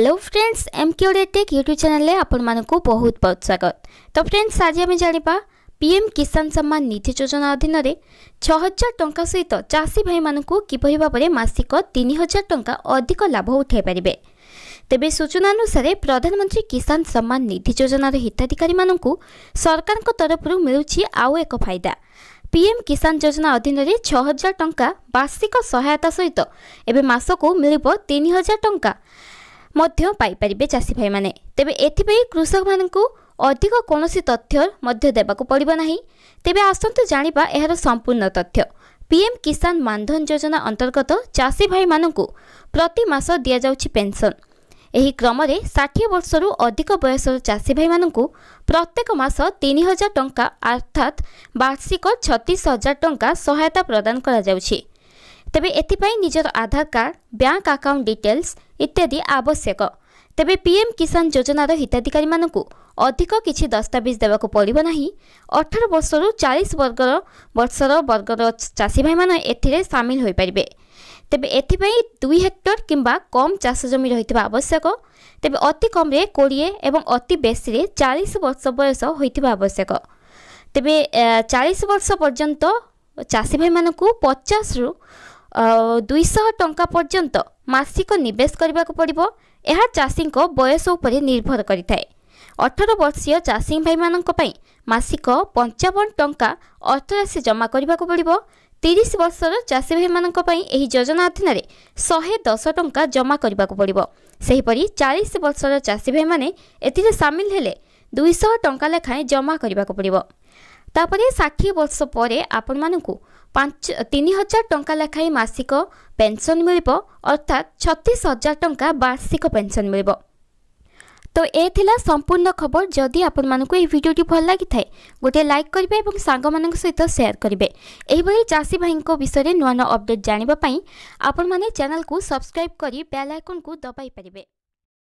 hello friends M Q ଡେଟେକ୍ YouTube ଚ୍ୟାନେଲ୍ରେ ଆପଣମାନଙ୍କୁ ବହୁତ ବହୁତ ସ୍ୱାଗତ ତ ଫ୍ରେଣ୍ଡସ୍ ଆଜି ଆମେ ଜାଣିବା ପି ଏମ୍ କିଷାନ ସମ୍ମାନ ନିଧି ଯୋଜନା ଅଧୀନରେ ଛଅ ହଜାର ଟଙ୍କା ସହିତ ଚାଷୀ ଭାଇମାନଙ୍କୁ କିପରି ଭାବରେ ମାସିକ ତିନି ହଜାର ଟଙ୍କା ଅଧିକ ଲାଭ ଉଠାଇ ପାରିବେ ତେବେ ସୂଚନା ଅନୁସାରେ ପ୍ରଧାନମନ୍ତ୍ରୀ କିଷାନ ସମ୍ମାନ ନିଧି ଯୋଜନାର ହିତାଧିକାରୀମାନଙ୍କୁ ସରକାରଙ୍କ ତରଫରୁ ମିଳୁଛି ଆଉ ଏକ ଫାଇଦା ପିଏମ୍ କିଷାନ ଯୋଜନା ଅଧୀନରେ ଛଅ ହଜାର ଟଙ୍କା ବାର୍ଷିକ ସହାୟତା ସହିତ ଏବେ ମାସକୁ ମିଳିବ ତିନି ହଜାର ଟଙ୍କା ମଧ୍ୟ ପାଇପାରିବେ ଚାଷୀ ଭାଇମାନେ ତେବେ ଏଥିପାଇଁ କୃଷକମାନଙ୍କୁ ଅଧିକ କୌଣସି ତଥ୍ୟ ମଧ୍ୟ ଦେବାକୁ ପଡ଼ିବ ନାହିଁ ତେବେ ଆସନ୍ତୁ ଜାଣିବା ଏହାର ସମ୍ପୂର୍ଣ୍ଣ ତଥ୍ୟ ପିଏମ୍ କିଷାନ ମାନଧନ ଯୋଜନା ଅନ୍ତର୍ଗତ ଚାଷୀ ଭାଇମାନଙ୍କୁ ପ୍ରତି ମାସ ଦିଆଯାଉଛି ପେନ୍ସନ୍ ଏହି କ୍ରମରେ ଷାଠିଏ ବର୍ଷରୁ ଅଧିକ ବୟସର ଚାଷୀ ଭାଇମାନଙ୍କୁ ପ୍ରତ୍ୟେକ ମାସ ତିନି ହଜାର ଟଙ୍କା ଅର୍ଥାତ୍ ବାର୍ଷିକ ଛତିଶ ହଜାର ଟଙ୍କା ସହାୟତା ପ୍ରଦାନ କରାଯାଉଛି ତେବେ ଏଥିପାଇଁ ନିଜର Aadhaar card bank account details ଇତ୍ୟାଦି ଆବଶ୍ୟକ ତେବେ ପିଏମ୍ କିଷାନ ଯୋଜନାର ହିତାଧିକାରୀମାନଙ୍କୁ ଅଧିକ କିଛି ଦସ୍ତାବିଜ ଦେବାକୁ ପଡ଼ିବ ନାହିଁ ଅଠର ବର୍ଷରୁ ଚାଳିଶ ବର୍ଗର ବର୍ଷର ବର୍ଗର ଚାଷୀଭାଇମାନେ ଏଥିରେ ସାମିଲ ହୋଇପାରିବେ ତେବେ ଏଥିପାଇଁ ଦୁଇ ହେକ୍ଟର କିମ୍ବା କମ୍ ଚାଷ ଜମି ରହିଥିବା ଆବଶ୍ୟକ ତେବେ ଅତି କମ୍ରେ କୋଡ଼ିଏ ଏବଂ ଅତି ବେଶୀରେ ଚାଳିଶ ବର୍ଷ ବୟସ ହୋଇଥିବା ଆବଶ୍ୟକ ତେବେ ଚାଳିଶ ବର୍ଷ ପର୍ଯ୍ୟନ୍ତ ଚାଷୀ ଭାଇମାନଙ୍କୁ ପଚାଶରୁ ଦୁଇଶହ ଟଙ୍କା ପର୍ଯ୍ୟନ୍ତ ମାସିକ ନିବେଶ କରିବାକୁ ପଡ଼ିବ ଏହା ଚାଷୀଙ୍କ ବୟସ ଉପରେ ନିର୍ଭର କରିଥାଏ ଅଠର ବର୍ଷୀୟ ଚାଷୀ ଭାଇମାନଙ୍କ ପାଇଁ ମାସିକ ପଞ୍ଚାବନ ଟଙ୍କା ଅର୍ଥରାଶି ଜମା କରିବାକୁ ପଡ଼ିବ ତିରିଶ ବର୍ଷର ଚାଷୀ ଭାଇମାନଙ୍କ ପାଇଁ ଏହି ଯୋଜନା ଅଧୀନରେ ଶହେ ଦଶ ଟଙ୍କା ଜମା କରିବାକୁ ପଡ଼ିବ ସେହିପରି ଚାଳିଶ ବର୍ଷର ଚାଷୀ ଭାଇମାନେ ଏଥିରେ ସାମିଲ ହେଲେ ଦୁଇଶହ ଟଙ୍କା ଲେଖାଏଁ ଜମା କରିବାକୁ ପଡ଼ିବ ତାପରେ ଷାଠିଏ ବର୍ଷ ପରେ ଆପଣମାନଙ୍କୁ ପାଞ୍ଚ ତିନି ହଜାର ଟଙ୍କା ଲେଖାଏଁ ମାସିକ ପେନ୍ସନ୍ ମିଳିବ ଅର୍ଥାତ୍ ଛତିଶ ହଜାର ଟଙ୍କା ବାର୍ଷିକ ପେନ୍ସନ୍ ମିଳିବ ତ ଏ ଥିଲା ସମ୍ପୂର୍ଣ୍ଣ ଖବର ଯଦି ଆପଣମାନଙ୍କୁ ଏହି ଭିଡ଼ିଓଟି ଭଲ ଲାଗିଥାଏ ଗୋଟିଏ ଲାଇକ୍ କରିବେ ଏବଂ ସାଙ୍ଗମାନଙ୍କ ସହିତ ସେୟାର କରିବେ ଏହିଭଳି ଚାଷୀ ଭାଇଙ୍କ ବିଷୟରେ ନୂଆ ନୂଆ ଅପଡେଟ୍ ଜାଣିବା ପାଇଁ ଆପଣମାନେ ଚ୍ୟାନେଲକୁ ସବସ୍କ୍ରାଇବ୍ କରି ବେଲ୍ ଆଇକନ୍କୁ ଦବାଇ ପାରିବେ